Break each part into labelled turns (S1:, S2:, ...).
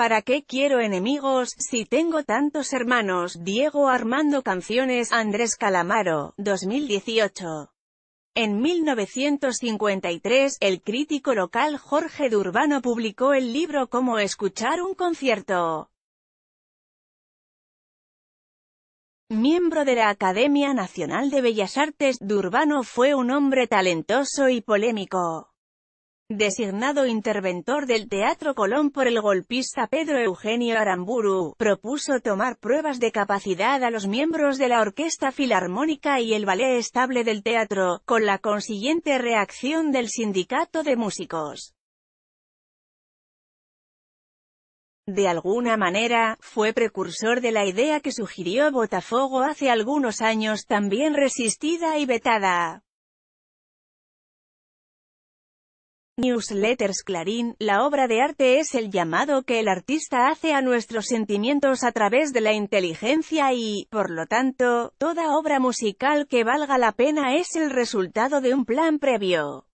S1: ¿Para qué quiero enemigos, si tengo tantos hermanos? Diego Armando Canciones, Andrés Calamaro, 2018. En 1953, el crítico local Jorge Durbano publicó el libro Cómo escuchar un concierto. Miembro de la Academia Nacional de Bellas Artes, Durbano fue un hombre talentoso y polémico designado interventor del Teatro Colón por el golpista Pedro Eugenio Aramburu, propuso tomar pruebas de capacidad a los miembros de la Orquesta Filarmónica y el Ballet Estable del Teatro, con la consiguiente reacción del Sindicato de Músicos. De alguna manera, fue precursor de la idea que sugirió Botafogo hace algunos años también resistida y vetada. Newsletters Clarín, la obra de arte es el llamado que el artista hace a nuestros sentimientos a través de la inteligencia y, por lo tanto, toda obra musical que valga la pena es el resultado de un plan previo.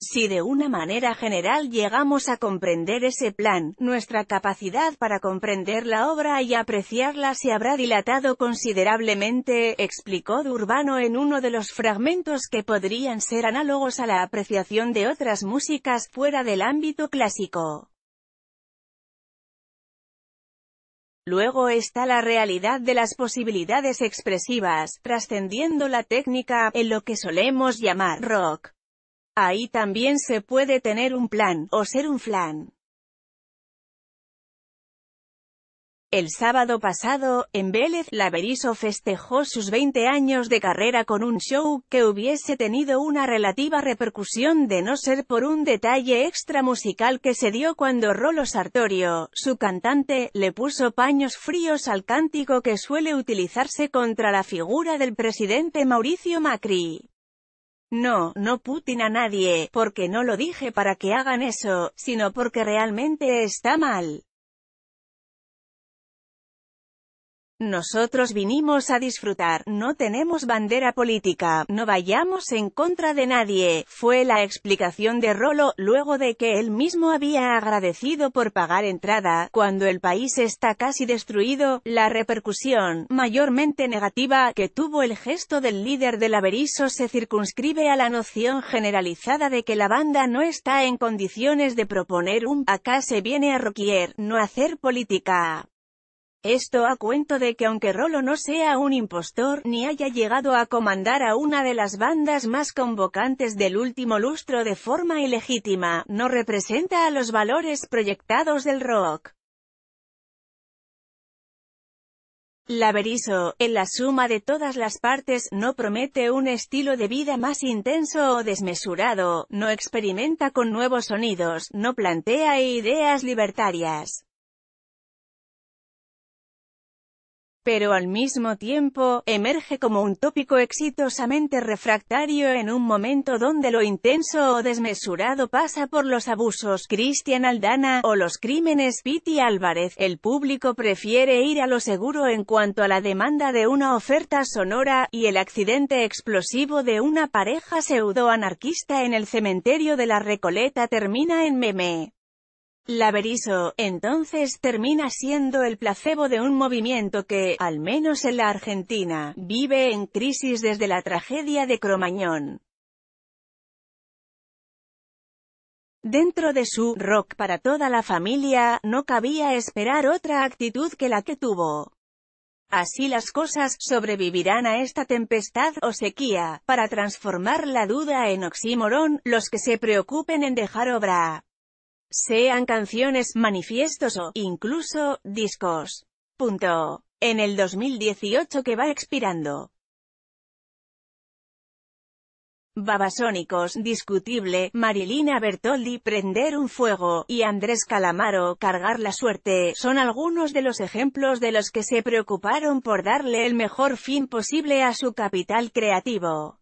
S1: Si de una manera general llegamos a comprender ese plan, nuestra capacidad para comprender la obra y apreciarla se habrá dilatado considerablemente, explicó Durbano en uno de los fragmentos que podrían ser análogos a la apreciación de otras músicas fuera del ámbito clásico. Luego está la realidad de las posibilidades expresivas, trascendiendo la técnica, en lo que solemos llamar rock. Ahí también se puede tener un plan, o ser un flan. El sábado pasado, en Vélez, la Berizo festejó sus 20 años de carrera con un show que hubiese tenido una relativa repercusión de no ser por un detalle extra musical que se dio cuando Rolo Sartorio, su cantante, le puso paños fríos al cántico que suele utilizarse contra la figura del presidente Mauricio Macri. No, no Putin a nadie, porque no lo dije para que hagan eso, sino porque realmente está mal. Nosotros vinimos a disfrutar, no tenemos bandera política, no vayamos en contra de nadie, fue la explicación de Rolo, luego de que él mismo había agradecido por pagar entrada, cuando el país está casi destruido, la repercusión, mayormente negativa, que tuvo el gesto del líder del Averizo se circunscribe a la noción generalizada de que la banda no está en condiciones de proponer un acá se viene a Roquier, no hacer política. Esto a cuento de que aunque Rolo no sea un impostor, ni haya llegado a comandar a una de las bandas más convocantes del último lustro de forma ilegítima, no representa a los valores proyectados del rock. Laverizo, en la suma de todas las partes, no promete un estilo de vida más intenso o desmesurado, no experimenta con nuevos sonidos, no plantea ideas libertarias. pero al mismo tiempo, emerge como un tópico exitosamente refractario en un momento donde lo intenso o desmesurado pasa por los abusos, Cristian Aldana, o los crímenes, Piti Álvarez. El público prefiere ir a lo seguro en cuanto a la demanda de una oferta sonora, y el accidente explosivo de una pareja pseudo-anarquista en el cementerio de la Recoleta termina en meme. La entonces termina siendo el placebo de un movimiento que, al menos en la Argentina, vive en crisis desde la tragedia de Cromañón. Dentro de su «rock para toda la familia», no cabía esperar otra actitud que la que tuvo. Así las cosas sobrevivirán a esta tempestad o sequía, para transformar la duda en oxímoron, los que se preocupen en dejar obra sean canciones, manifiestos o, incluso, discos. Punto. En el 2018 que va expirando. Babasónicos, Discutible, Marilina Bertoldi, Prender un fuego, y Andrés Calamaro, Cargar la suerte, son algunos de los ejemplos de los que se preocuparon por darle el mejor fin posible a su capital creativo.